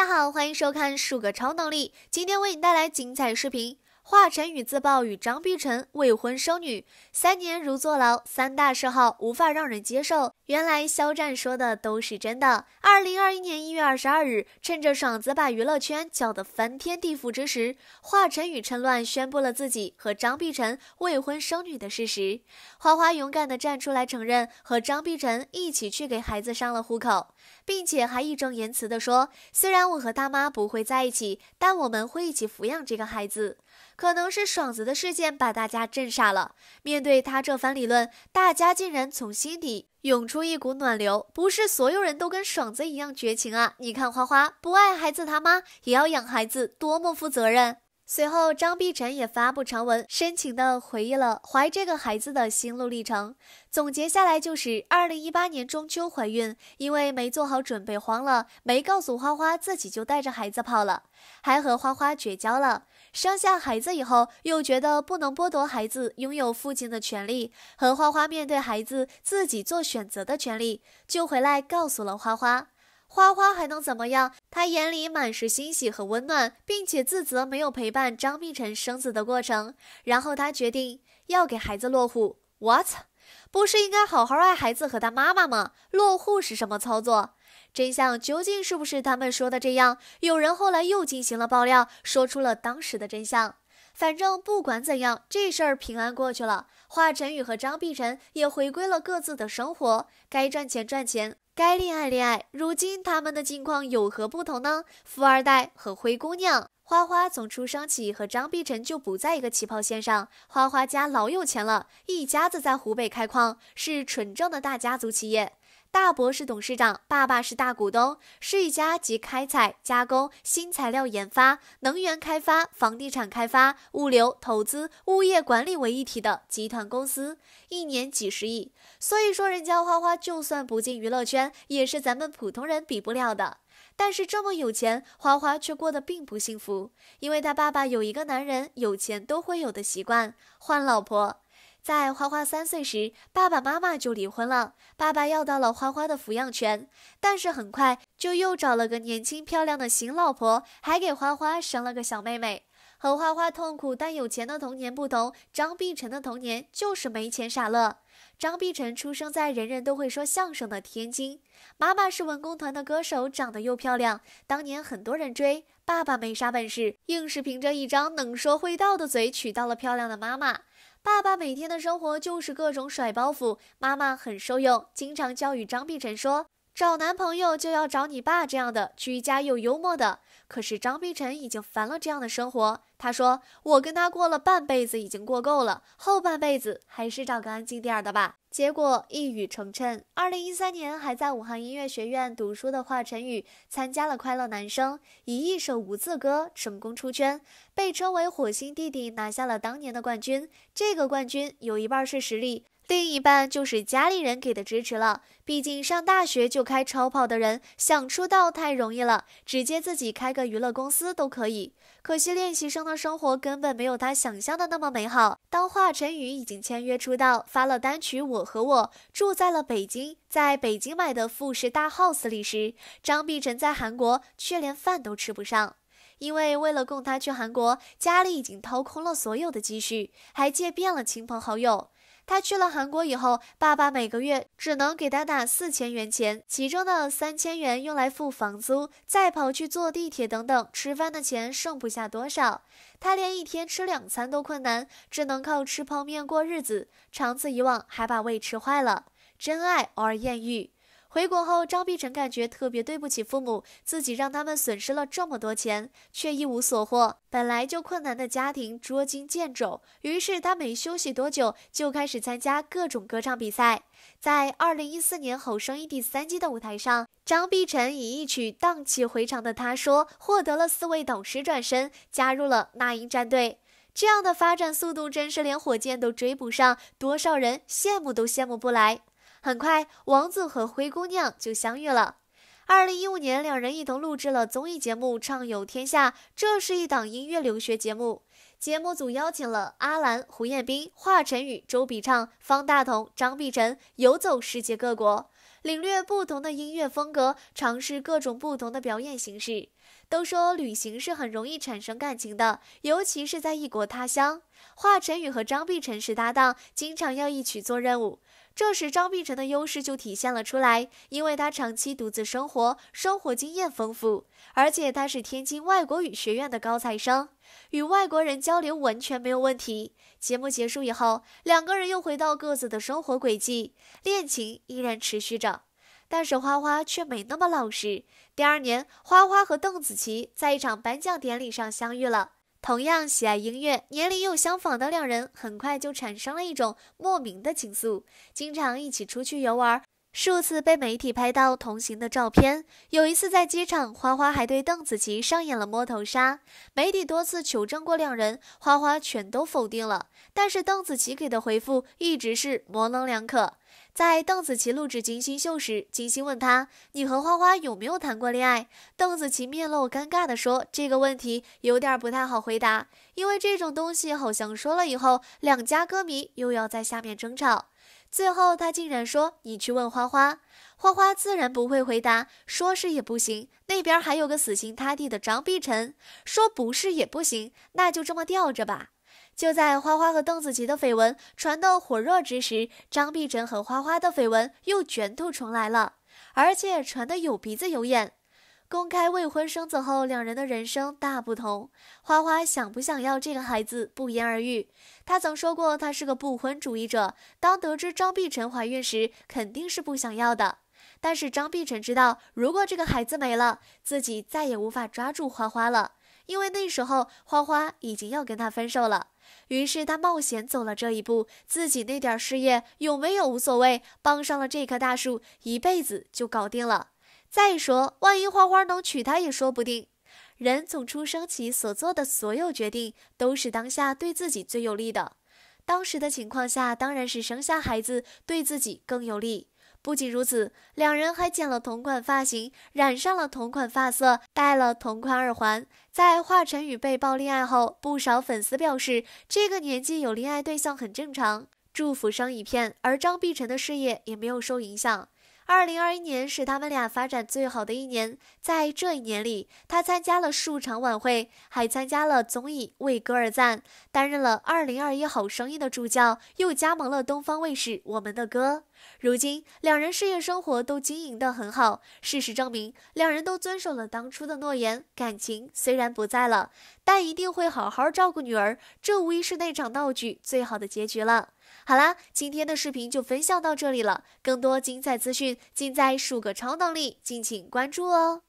大家好，欢迎收看《数个超能力》，今天为你带来精彩视频。华晨宇自曝与张碧晨未婚生女，三年如坐牢，三大嗜好无法让人接受。原来肖战说的都是真的。二零二一年一月二十二日，趁着爽子把娱乐圈搅得翻天地覆之时，华晨宇趁乱宣布了自己和张碧晨未婚生女的事实。花花勇敢的站出来承认和张碧晨一起去给孩子上了户口，并且还义正言辞的说，虽然我和大妈不会在一起，但我们会一起抚养这个孩子。可能是爽子的事件把大家震傻了。面对他这番理论，大家竟然从心底涌出一股暖流。不是所有人都跟爽子一样绝情啊！你看花花不爱孩子，他妈也要养孩子，多么负责任。随后，张碧晨也发布长文，深情地回忆了怀这个孩子的心路历程，总结下来就是：二零一八年中秋怀孕，因为没做好准备慌了，没告诉花花，自己就带着孩子跑了，还和花花绝交了。生下孩子以后，又觉得不能剥夺孩子拥有父亲的权利。和花花面对孩子自己做选择的权利，就回来告诉了花花。花花还能怎么样？他眼里满是欣喜和温暖，并且自责没有陪伴张碧晨生子的过程。然后他决定要给孩子落户。What？不是应该好好爱孩子和他妈妈吗？落户是什么操作？真相究竟是不是他们说的这样？有人后来又进行了爆料，说出了当时的真相。反正不管怎样，这事儿平安过去了。华晨宇和张碧晨也回归了各自的生活，该赚钱赚钱，该恋爱恋爱。如今他们的境况有何不同呢？富二代和灰姑娘，花花从出生起和张碧晨就不在一个起跑线上。花花家老有钱了，一家子在湖北开矿，是纯正的大家族企业。大伯是董事长，爸爸是大股东，是一家集开采、加工、新材料研发、能源开发、房地产开发、物流投资、物业管理为一体的集团公司，一年几十亿。所以说，人家花花就算不进娱乐圈，也是咱们普通人比不了的。但是这么有钱，花花却过得并不幸福，因为他爸爸有一个男人有钱都会有的习惯——换老婆。在花花三岁时，爸爸妈妈就离婚了。爸爸要到了花花的抚养权，但是很快就又找了个年轻漂亮的新老婆，还给花花生了个小妹妹。和花花痛苦但有钱的童年不同，张碧晨的童年就是没钱傻乐。张碧晨出生在人人都会说相声的天津，妈妈是文工团的歌手，长得又漂亮，当年很多人追。爸爸没啥本事，硬是凭着一张能说会道的嘴娶到了漂亮的妈妈。爸爸每天的生活就是各种甩包袱，妈妈很受用，经常教育张碧晨说。找男朋友就要找你爸这样的居家又幽默的。可是张碧晨已经烦了这样的生活，她说：“我跟他过了半辈子，已经过够了，后半辈子还是找个安静点儿的吧。”结果一语成谶。二零一三年还在武汉音乐学院读书的华晨宇参加了《快乐男声》，以一首无字歌成功出圈，被称为“火星弟弟”，拿下了当年的冠军。这个冠军有一半是实力。另一半就是家里人给的支持了，毕竟上大学就开超跑的人想出道太容易了，直接自己开个娱乐公司都可以。可惜练习生的生活根本没有他想象的那么美好。当华晨宇已经签约出道，发了单曲《我和我住在了北京》，在北京买的复式大 house 里时，张碧晨在韩国却连饭都吃不上，因为为了供他去韩国，家里已经掏空了所有的积蓄，还借遍了亲朋好友。他去了韩国以后，爸爸每个月只能给他打四千元钱，其中的三千元用来付房租，再跑去坐地铁等等，吃饭的钱剩不下多少。他连一天吃两餐都困难，只能靠吃泡面过日子。长此以往，还把胃吃坏了。真爱 or 艳遇？回国后，张碧晨感觉特别对不起父母，自己让他们损失了这么多钱，却一无所获。本来就困难的家庭捉襟见肘，于是他没休息多久就开始参加各种歌唱比赛。在二零一四年《好声音》第三季的舞台上，张碧晨以一曲荡气回肠的《她说》获得了四位导师转身，加入了那英战队。这样的发展速度，真是连火箭都追不上，多少人羡慕都羡慕不来。很快，王子和灰姑娘就相遇了。二零一五年，两人一同录制了综艺节目《畅游天下》，这是一档音乐留学节目。节目组邀请了阿兰、胡彦斌、华晨宇、周笔畅、方大同、张碧晨，游走世界各国，领略不同的音乐风格，尝试各种不同的表演形式。都说旅行是很容易产生感情的，尤其是在异国他乡。华晨宇和张碧晨是搭档，经常要一起做任务。这时，张碧晨的优势就体现了出来，因为她长期独自生活，生活经验丰富，而且她是天津外国语学院的高材生，与外国人交流完全没有问题。节目结束以后，两个人又回到各自的生活轨迹，恋情依然持续着，但是花花却没那么老实。第二年，花花和邓紫棋在一场颁奖典礼上相遇了。同样喜爱音乐、年龄又相仿的两人，很快就产生了一种莫名的情愫，经常一起出去游玩，数次被媒体拍到同行的照片。有一次在机场，花花还对邓紫棋上演了摸头杀。媒体多次求证过两人，花花全都否定了，但是邓紫棋给的回复一直是模棱两可。在邓紫棋录制《金星秀》时，金星问她：“你和花花有没有谈过恋爱？”邓紫棋面露尴尬地说：“这个问题有点不太好回答，因为这种东西好像说了以后，两家歌迷又要在下面争吵。”最后，他竟然说：“你去问花花。”花花自然不会回答，说是也不行，那边还有个死心塌地的张碧晨，说不是也不行，那就这么吊着吧。就在花花和邓紫棋的绯闻传得火热之时，张碧晨和花花的绯闻又卷土重来了，而且传得有鼻子有眼。公开未婚生子后，两人的人生大不同。花花想不想要这个孩子不言而喻，她曾说过她是个不婚主义者。当得知张碧晨怀孕时，肯定是不想要的。但是张碧晨知道，如果这个孩子没了，自己再也无法抓住花花了，因为那时候花花已经要跟他分手了。于是他冒险走了这一步，自己那点事业有没有无所谓，傍上了这棵大树，一辈子就搞定了。再说，万一花花能娶她也说不定。人从出生起所做的所有决定，都是当下对自己最有利的。当时的情况下，当然是生下孩子对自己更有利。不仅如此，两人还剪了同款发型，染上了同款发色，戴了同款耳环。在华晨宇被曝恋爱后，不少粉丝表示，这个年纪有恋爱对象很正常，祝福声一片。而张碧晨的事业也没有受影响。二零二一年是他们俩发展最好的一年，在这一年里，他参加了数场晚会，还参加了综艺《为歌而赞》，担任了二零二一好声音的助教，又加盟了东方卫视《我们的歌》。如今，两人事业生活都经营得很好。事实证明，两人都遵守了当初的诺言，感情虽然不在了，但一定会好好照顾女儿。这无疑是那场闹剧最好的结局了。好啦，今天的视频就分享到这里了。更多精彩资讯尽在数个超能力，敬请关注哦。